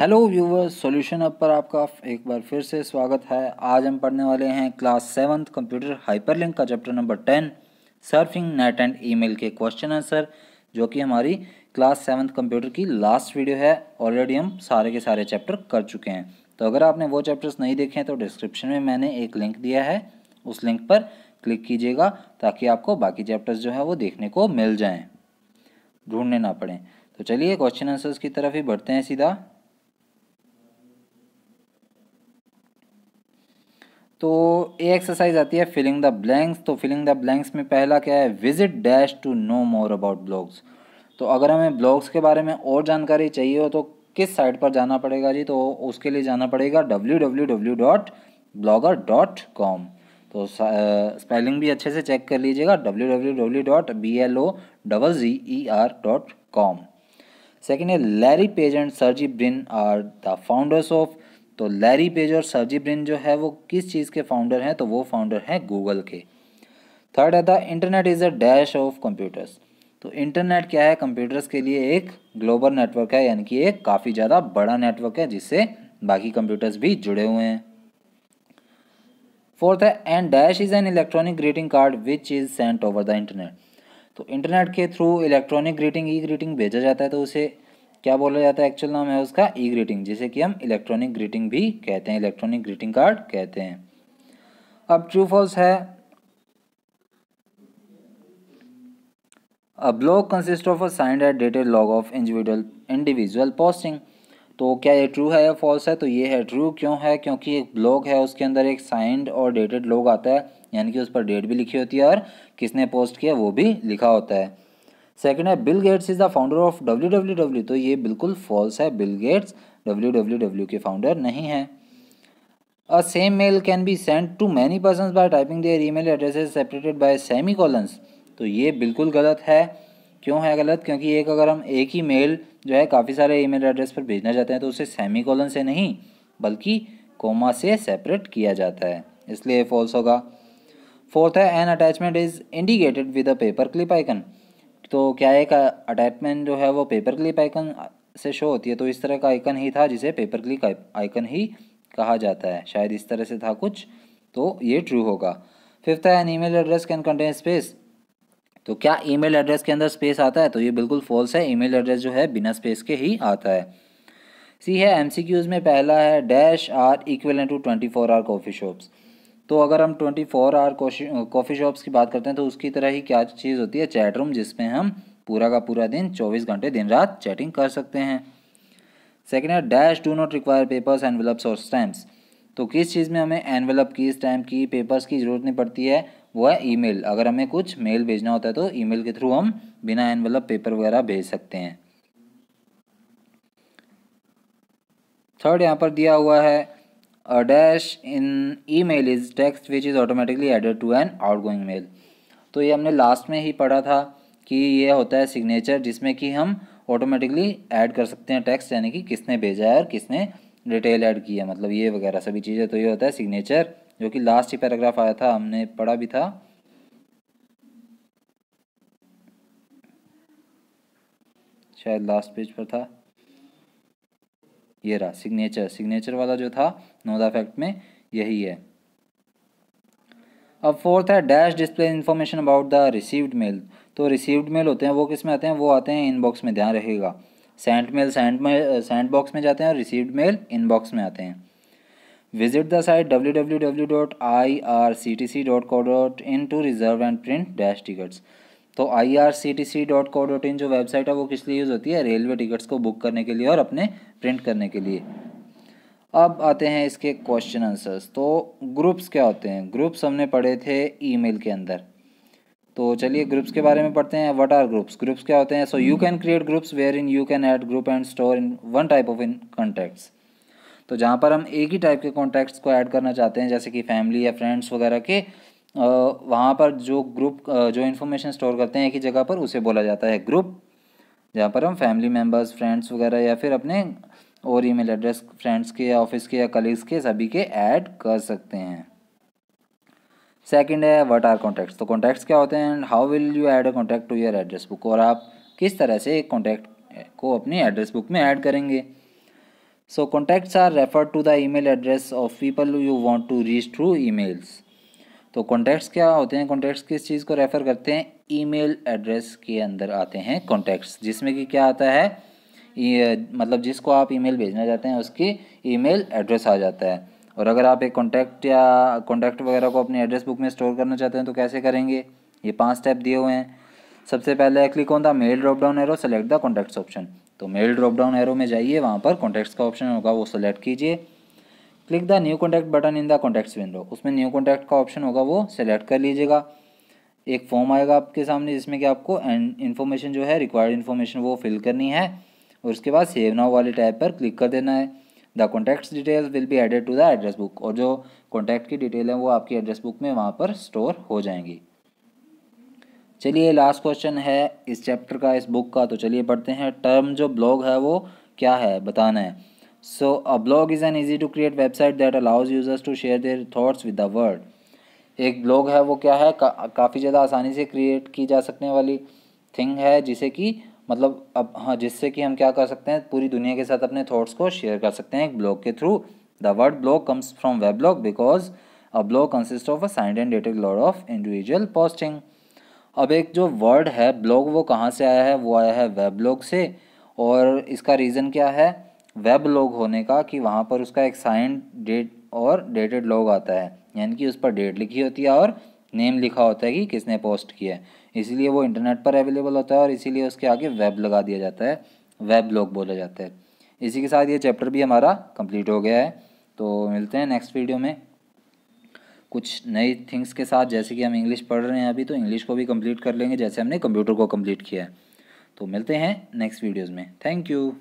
Hello viewers solution up पर आपका एक बार फिर से स्वागत है आज हम पढ़ने वाले हैं क्लास सेवन्थ कंप्यूटर हाइपरलिंक का chapter number ten surfing net and email के क्वेश्चन आंसर जो कि हमारी क्लास सेवन्थ कंप्यूटर की लास्ट वीडियो है ऑलरेडी हम सारे के सारे चैप्टर कर चुके हैं तो अगर आपने वो चैप्टर्स नहीं देखे हैं तो डिस्क्रिप्शन में मैंने एक लिंक दिया है उस लिंक पर क्लिक कीजिएगा ताकि आपको बाकी चैप्टर्स जो है वो देखने को मिल जाएँ ढूंढने ना पड़ें तो चलिए क्वेश्चन आंसर्स की तरफ ही बढ़ते हैं सीधा तो ये एक्सरसाइज आती है फिलिंग द ब्लैंक्स तो फिलिंग द ब्लैंक्स में पहला क्या है visit dash to know more about blogs तो अगर हमें ब्लॉग्स के बारे में और जानकारी चाहिए हो तो किस साइट पर जाना पड़ेगा जी तो उसके लिए जाना पड़ेगा W W W dot blogger dot com तो स्पेलिंग भी अच्छे से चेक कर लीजिएगा W W W dot B L O double G E R dot com second है Larry Page and Sergey Brin are the founders of तो Larry Page और Sergey Brin जो है वो किस चीज़ के फाउंडर हैं तो वो फाउंडर हैं गूगल के थर्ड है the internet is a dash of computers तो इंटरनेट क्या है कंप्यूटर्स के लिए एक ग्लोबल नेटवर्क है यानी कि एक काफ़ी ज़्यादा बड़ा नेटवर्क है जिससे बाकी कंप्यूटर्स भी जुड़े हुए हैं फोर्थ है and dash is an electronic greeting card which is sent over the internet तो इंटरनेट के through electronic greeting e greeting भेजा जाता है तो उसे क्या बोला जाता है एक्चुअल नाम है उसका ई ग्रीटिंग जिसे कि हम इलेक्ट्रॉनिक ग्रीटिंग भी कहते हैं इलेक्ट्रॉनिक ग्रीटिंग कार्ड कहते हैं अब ट्रू फॉल्स है a block consist of a signed at dated log of individual individual posting तो क्या ये ट्रू है या फॉल्स है तो ये है ट्रू क्यों है क्योंकि एक ब्लॉग है उसके अंदर एक साइंड और डेटेड लॉग आता है यानी कि उस पर डेट भी लिखी होती है और किसने पोस्ट किया वो भी लिखा होता है सेकंड है Bill Gates is the founder of W W W तो ये बिल्कुल फॉल्स है Bill Gates W W W के फाउंडर नहीं है a same mail can be send to many person by typing their email addresses separated by semicolons तो ये बिल्कुल गलत है क्यों है गलत क्योंकि एक अगर हम एक ही मेल जो है काफ़ी सारे ईमेल एड्रेस पर भेजना चाहते हैं तो उसे सेमी कॉलन से नहीं बल्कि कोमा से सेपरेट किया जाता है इसलिए फॉल्स होगा फोर्थ है an attachment is indicated with a paper clip icon तो क्या एक अटैचमेंट जो है वो पेपर क्लिप आइकन से शो होती है तो इस तरह का आइकन ही था जिसे पेपर क्लिप आइकन ही कहा जाता है शायद इस तरह से था कुछ तो ये ट्रू होगा फिफ्थ है an email address can contain space तो क्या ईमेल एड्रेस के अंदर स्पेस आता है तो ये बिल्कुल फॉल्स है ईमेल एड्रेस जो है बिना स्पेस के ही आता है सी है एमसीक्यूज में पहला है dash are equal to twenty four hour coffee shops तो अगर हम twenty four hour coffee shops की बात करते हैं तो उसकी तरह ही क्या चीज़ होती है चैट रूम जिसमें हम पूरा का पूरा दिन चौबीस घंटे दिन रात चैटिंग कर सकते हैं सेकेंड है dash do not require papers envelopes और स्टैम्प्स तो किस चीज़ में हमें एनवेलप की स्टैम्प की पेपर्स की ज़रूरत नहीं पड़ती है वो है ईमेल अगर हमें कुछ मेल भेजना होता है तो ईमेल के थ्रू हम बिना एनवेलप पेपर वगैरह भेज सकते हैं थर्ड यहाँ पर दिया हुआ है a dash in email is text which is automatically added to an outgoing mail तो ये हमने लास्ट में ही पढ़ा था कि ये होता है सिग्नेचर जिसमें कि हम ऑटोमेटिकली ऐड कर सकते हैं टेक्स्ट यानी कि किसने भेजा है और किसने डिटेल ऐड किया है मतलब ये वगैरह सभी चीज़ें तो ये होता है सिग्नेचर जो कि लास्ट ही पैराग्राफ आया था हमने पढ़ा भी था शायद लास्ट पेज पर था ये रहा सिग्नेचर सिग्नेचर वाला जो था नोदा फैक्ट में यही है अब फोर्थ है dash display information about the received mail तो रिसीव्ड मेल होते हैं वो किस में आते हैं वो आते हैं इनबॉक्स में ध्यान रहेगा sent mail sent mail sent box में जाते हैं और रिसीव्ड मेल इनबॉक्स में आते हैं visit the site W W W dot I R C T C dot co dot in to reserve and print dash tickets तो I R C T C dot dot in जो website है वो किस लिए use होती है railway tickets को book करने के लिए और अपने प्रिंट करने के लिए अब आते हैं इसके क्वेश्चन आंसर्स तो ग्रुप्स क्या होते हैं ग्रुप्स हमने पढ़े थे ईमेल के अंदर तो चलिए ग्रुप्स के बारे में पढ़ते हैं व्हाट आर ग्रुप्स ग्रुप्स क्या होते हैं so you can create groups where in you can add group and store in one type of in contacts तो जहाँ पर हम एक ही टाइप के कॉन्टैक्ट्स को ऐड करना चाहते हैं जैसे कि फैमिली या फ्रेंड्स वगैरह के वहाँ पर जो ग्रुप जो इन्फॉर्मेशन स्टोर करते हैं एक ही जगह पर उसे बोला जाता है ग्रुप जहाँ पर हम फैमिली मेम्बर्स फ्रेंड्स वगैरह या फिर अपने और ईमेल एड्रेस फ्रेंड्स के या ऑफिस के या कलीग्स के सभी के ऐड कर सकते हैं सेकंड है व्हाट आर कॉन्टैक्ट्स तो कॉन्टैक्ट्स क्या होते हैं and how will you add a contact to your address book और आप किस तरह से एक कॉन्टैक्ट को अपनी एड्रेस बुक में ऐड करेंगे so contacts are refer to the email address of people you want to reach through emails तो कॉन्टैक्ट्स क्या होते हैं कॉन्टैक्ट्स किस चीज़ को रेफ़र करते हैं ईमेल एड्रेस के अंदर आते हैं कॉन्टैक्ट्स जिसमें कि क्या आता है मतलब जिसको आप ईमेल भेजना चाहते हैं उसकी ईमेल एड्रेस आ जाता है और अगर आप एक कॉन्टैक्ट या कॉन्टैक्ट वगैरह को अपने एड्रेस बुक में स्टोर करना चाहते हैं तो कैसे करेंगे ये पांच स्टेप दिए हुए हैं सबसे पहले click on the mail drop down arrow select the contacts option तो मेल ड्रॉप डाउन एरो में जाइए वहाँ पर कॉन्टैक्ट्स का ऑप्शन होगा वो सेलेक्ट कीजिए click the new contact button in the contacts window उसमें न्यू कॉन्टैक्ट का ऑप्शन होगा वो सेलेक्ट कर लीजिएगा एक फॉर्म आएगा आपके सामने जिसमें कि आपको एंड इन्फॉर्मेशन जो है रिक्वायर्ड इन्फॉर्मेशन वो फिल करनी है और उसके बाद सेव नाउ वाले टैब पर क्लिक कर देना है the contacts details will be added to the address book और जो कॉन्टैक्ट की डिटेल है वो आपकी एड्रेस बुक में वहाँ पर स्टोर हो जाएंगी चलिए लास्ट क्वेश्चन है इस चैप्टर का इस बुक का तो चलिए पढ़ते हैं टर्म जो ब्लॉग है वो क्या है बताना है So a blog is an easy to create website that allows users to share their thoughts with the world. एक ब्लॉग है वो क्या है का, काफ़ी ज़्यादा आसानी से क्रिएट की जा सकने वाली थिंग है जिसे कि मतलब अब हाँ जिससे कि हम क्या कर सकते हैं पूरी दुनिया के साथ अपने थॉट्स को शेयर कर सकते हैं एक ब्लॉग के through the word blog comes from web blog because a blog consist of a signed and dated log of individual posting अब एक जो वर्ड है ब्लॉग वो कहाँ से आया है वो आया है वेब ब्लॉग से और इसका रीज़न क्या है वेब लॉग होने का कि वहाँ पर उसका एक साइंड डेट और डेटेड लॉग आता है यानी कि उस पर डेट लिखी होती है और नेम लिखा होता है कि किसने पोस्ट किया है इसीलिए वो इंटरनेट पर अवेलेबल होता है और इसीलिए उसके आगे वेब लगा दिया जाता है वेब लॉग बोला जाता है इसी के साथ ये चैप्टर भी हमारा कंप्लीट हो गया है तो मिलते हैं नेक्स्ट वीडियो में कुछ नई थिंग्स के साथ जैसे कि हम इंग्लिश पढ़ रहे हैं अभी तो इंग्लिश को भी कंप्लीट कर लेंगे जैसे हमने कंप्यूटर को कंप्लीट किया है तो मिलते हैं नेक्स्ट वीडियोज़ में थैंक यू